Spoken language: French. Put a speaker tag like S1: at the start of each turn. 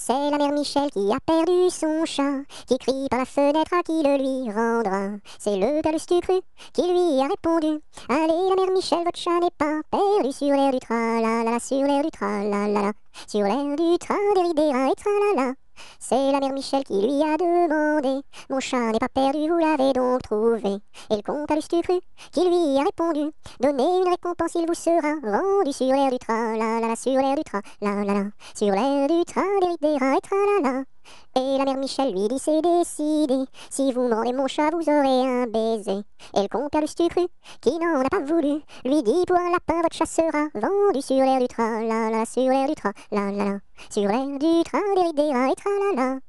S1: C'est la mère Michel qui a perdu son chat, qui crie par la fenêtre à qui le lui rendra. C'est le père Cru qui lui a répondu Allez, la mère Michel, votre chat n'est pas perdu sur l'air du tra la la, sur l'air du tra la la, sur l'air du train des et tra c'est la mère Michel qui lui a demandé Mon chat n'est pas perdu, vous l'avez donc trouvé Et le comte a qui lui a répondu Donnez une récompense, il vous sera rendu Sur l'air du train, la la la, sur l'air du train, la la la Sur l'air du train, des des rats et tra la la Et la mère Michel lui dit c'est décidé Si vous mangez mon chat, vous aurez un baiser elle compare le sucre qui n'en a pas voulu. Lui dit pour un lapin, votre chasse sera vendu sur l'air du train, la la, sur l'air du train, la la la, sur l'air du train, des rideaux et tra la la.